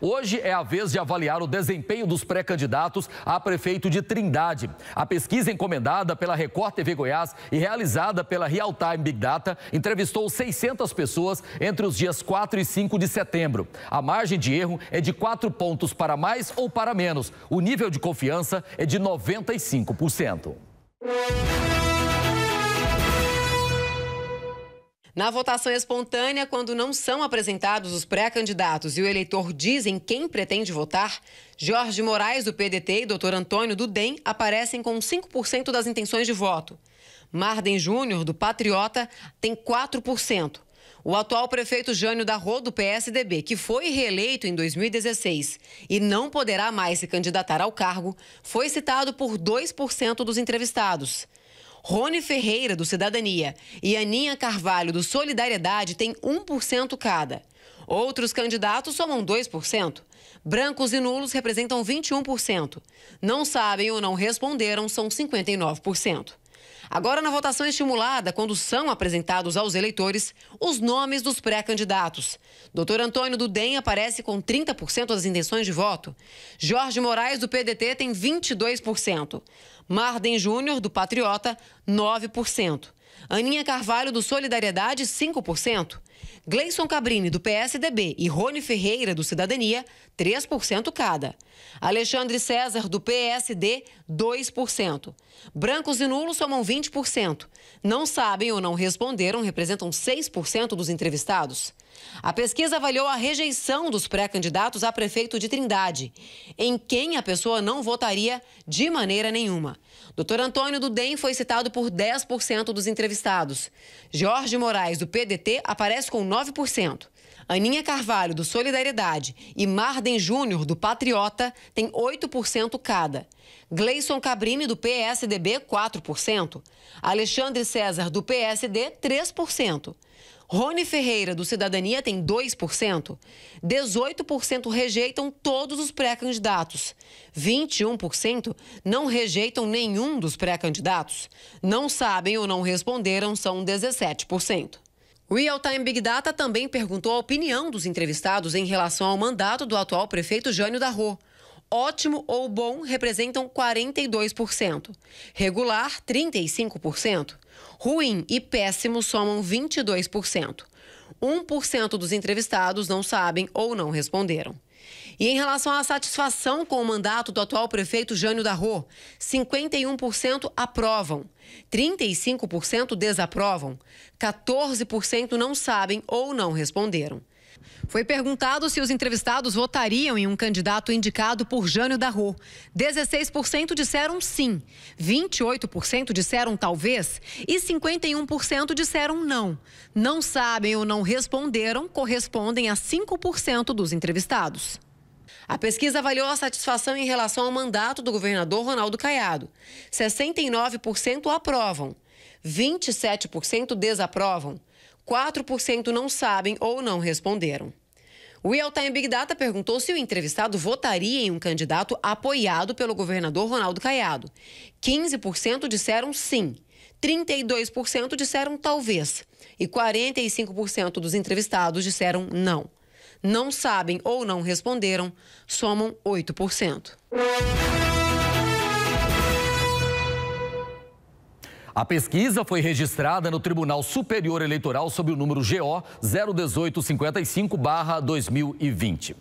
Hoje é a vez de avaliar o desempenho dos pré-candidatos a prefeito de Trindade. A pesquisa encomendada pela Record TV Goiás e realizada pela Real Time Big Data entrevistou 600 pessoas entre os dias 4 e 5 de setembro. A margem de erro é de 4 pontos para mais ou para menos. O nível de confiança é de 95%. Na votação espontânea, quando não são apresentados os pré-candidatos e o eleitor diz em quem pretende votar, Jorge Moraes, do PDT, e Dr. Antônio, do DEM, aparecem com 5% das intenções de voto. Marden Júnior, do Patriota, tem 4%. O atual prefeito Jânio da Rô, do PSDB, que foi reeleito em 2016 e não poderá mais se candidatar ao cargo, foi citado por 2% dos entrevistados. Rony Ferreira, do Cidadania, e Aninha Carvalho, do Solidariedade, têm 1% cada. Outros candidatos somam 2%. Brancos e nulos representam 21%. Não sabem ou não responderam são 59%. Agora, na votação estimulada, quando são apresentados aos eleitores os nomes dos pré-candidatos. Doutor Antônio Duden aparece com 30% das intenções de voto. Jorge Moraes, do PDT, tem 22%. Marden Júnior, do Patriota, 9%. Aninha Carvalho, do Solidariedade, 5%. Gleison Cabrini, do PSDB, e Rony Ferreira, do Cidadania, 3% cada. Alexandre César, do PSD, 2%. Brancos e nulos somam 20%. Não sabem ou não responderam representam 6% dos entrevistados. A pesquisa avaliou a rejeição dos pré-candidatos a prefeito de Trindade, em quem a pessoa não votaria de maneira nenhuma. Dr. Antônio Dudem foi citado por 10% dos entrevistados. Jorge Moraes, do PDT, aparece com 9%. Aninha Carvalho, do Solidariedade, e Marden Júnior, do Patriota, tem 8% cada. Gleison Cabrini, do PSDB, 4%. Alexandre César, do PSD, 3%. Rony Ferreira, do Cidadania, tem 2%. 18% rejeitam todos os pré-candidatos. 21% não rejeitam nenhum dos pré-candidatos. Não sabem ou não responderam são 17%. O Real Time Big Data também perguntou a opinião dos entrevistados em relação ao mandato do atual prefeito Jânio Darro ótimo ou bom representam 42%, regular 35%, ruim e péssimo somam 22%. 1% dos entrevistados não sabem ou não responderam. E em relação à satisfação com o mandato do atual prefeito Jânio Darro, 51% aprovam, 35% desaprovam, 14% não sabem ou não responderam. Foi perguntado se os entrevistados votariam em um candidato indicado por Jânio Darro. 16% disseram sim, 28% disseram talvez e 51% disseram não. Não sabem ou não responderam correspondem a 5% dos entrevistados. A pesquisa avaliou a satisfação em relação ao mandato do governador Ronaldo Caiado. 69% aprovam, 27% desaprovam 4% não sabem ou não responderam. O Real Time Big Data perguntou se o entrevistado votaria em um candidato apoiado pelo governador Ronaldo Caiado. 15% disseram sim, 32% disseram talvez e 45% dos entrevistados disseram não. Não sabem ou não responderam somam 8%. A pesquisa foi registrada no Tribunal Superior Eleitoral sob o número GO 01855-2020.